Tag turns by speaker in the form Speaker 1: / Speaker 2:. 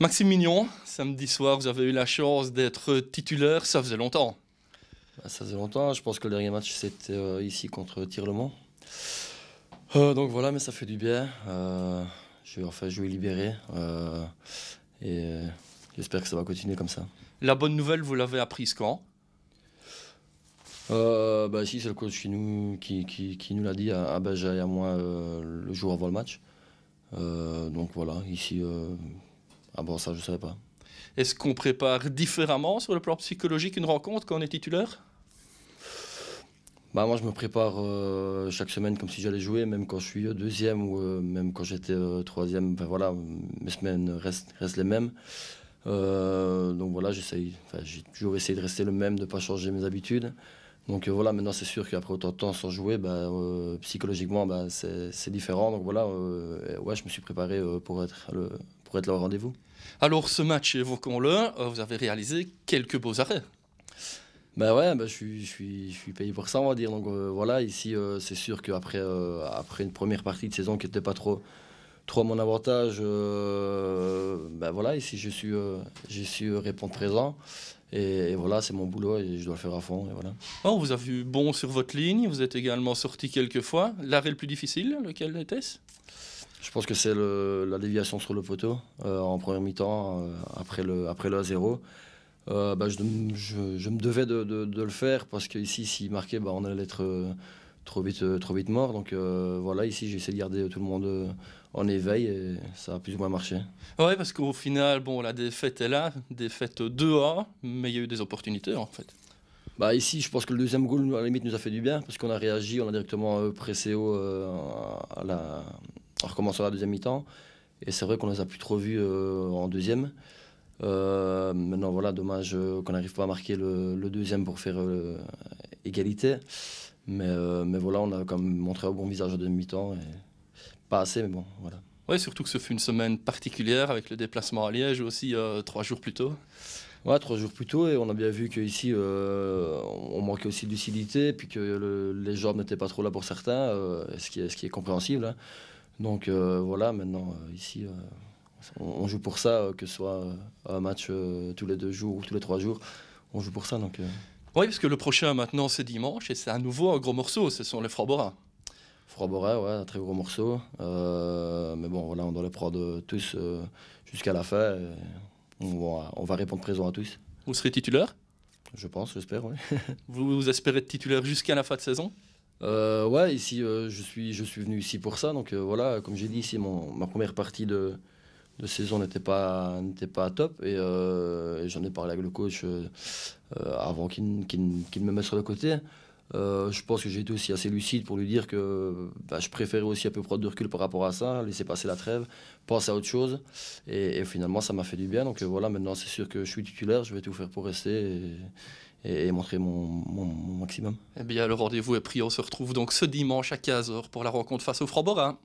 Speaker 1: Maxime Mignon, samedi soir, vous avez eu la chance d'être titulaire, ça faisait longtemps.
Speaker 2: Bah, ça faisait longtemps, je pense que le dernier match c'était euh, ici contre Tirlemont. Euh, donc voilà, mais ça fait du bien. Euh, je vais enfin, jouer libéré euh, et j'espère que ça va continuer comme ça.
Speaker 1: La bonne nouvelle, vous l'avez apprise quand
Speaker 2: bah, Si, c'est le coach qui nous, l'a dit à, à à moi le jour avant le match. donc voilà, ici ah bon, ça, je ne savais pas.
Speaker 1: Est-ce qu'on prépare différemment sur le plan psychologique une rencontre quand on est
Speaker 2: titulaire bah moi je me prépare euh, chaque semaine comme si j'allais jouer, même quand je suis euh, deuxième ou euh, même quand j'étais troisième. Enfin, voilà, mes semaines restent, les mêmes. donc voilà, j'essaye. j'ai toujours essayé de rester le même, de ne pas changer mes habitudes. Donc voilà, maintenant c'est sûr qu'après autant de temps sans jouer, bah, psychologiquement bah, c'est différent. Donc voilà, ouais, je me suis préparé pour être le, pour être là au rendez-vous.
Speaker 1: Alors ce match, évoquons-le, euh, vous avez réalisé quelques beaux arrêts.
Speaker 2: Ben ouais, ben je, suis, je, suis, payé pour ça, on va dire. Donc euh, voilà, ici, euh, c'est sûr qu'après après une première partie de saison qui n'était pas trop, trop à mon avantage, ben voilà, ici, je suis, je suis répondre présent. Et, voilà, c'est mon boulot et je dois le faire à fond. Et voilà.
Speaker 1: Oh, vous avez vu bon sur votre ligne, vous êtes également sorti quelques fois. L'arrêt le plus
Speaker 2: difficile, lequel était-ce je pense que c'est la déviation sur le poteau euh, en première mi-temps, euh, après, le, après le 0 euh, bah, je, me devais de, le faire parce qu'ici, s'il marquait, bah, on allait être trop, vite, trop vite mort. Donc voilà, ici, j'ai essayé de garder tout le monde en éveil et ça a plus ou moins marché.
Speaker 1: Oui, parce qu'au final, bon, la défaite est là, défaite 2-1, mais il y a eu des opportunités en fait.
Speaker 2: Bah ici, je pense que le deuxième goal, à la limite, nous a fait du bien parce qu'on a réagi, on a directement pressé haut à la, on recommence la deuxième mi-temps. Et c'est vrai qu'on ne les a plus trop vus euh, en deuxième. Euh, maintenant, voilà, dommage euh, qu'on n'arrive pas à marquer le, deuxième pour faire égalité. Mais, mais voilà, on a quand même montré un bon visage en deuxième mi-temps. Pas assez, mais bon, voilà.
Speaker 1: Oui, surtout que ce fut une semaine particulière avec le déplacement
Speaker 2: à Liège aussi trois jours plus tôt. Oui, trois jours plus tôt et on a bien vu qu'ici on manquait aussi de lucidité puis que les jambes n'étaient pas trop là pour certains, ce, qui est, ce qui est compréhensible. Hein. Donc euh, voilà, maintenant, euh, ici, euh, on, joue pour ça, que ce soit un match tous les deux jours ou tous les trois jours. On joue pour ça. Donc,
Speaker 1: Oui, parce que le prochain, maintenant, c'est dimanche et c'est à nouveau un gros morceau. Ce sont les Froborats.
Speaker 2: Frobora, ouais, un très gros morceau. mais bon, voilà, on doit les prendre tous jusqu'à la fin. On va, répondre présent à tous. Vous serez titulaire Je pense, j'espère, oui.
Speaker 1: vous espérez être titulaire jusqu'à la fin de saison
Speaker 2: euh, ouais, ici, euh, je, suis, venu ici pour ça. Donc euh, voilà, comme j'ai dit, ici, ma première partie de, saison n'était pas, top. Euh, et, j'en ai parlé avec le coach avant qu'il, qu'il me mette sur le côté. Euh, je pense que j'ai été aussi assez lucide pour lui dire que bah, je préférais aussi un peu prendre de recul par rapport à ça, laisser passer la trêve, penser à autre chose. Et, finalement, ça m'a fait du bien. Donc euh, voilà, maintenant, c'est sûr que je suis titulaire, je vais tout faire pour rester et, montrer mon, maximum.
Speaker 1: Eh bien, le rendez-vous est pris. On se retrouve donc ce dimanche à 15h pour la rencontre face au Hein.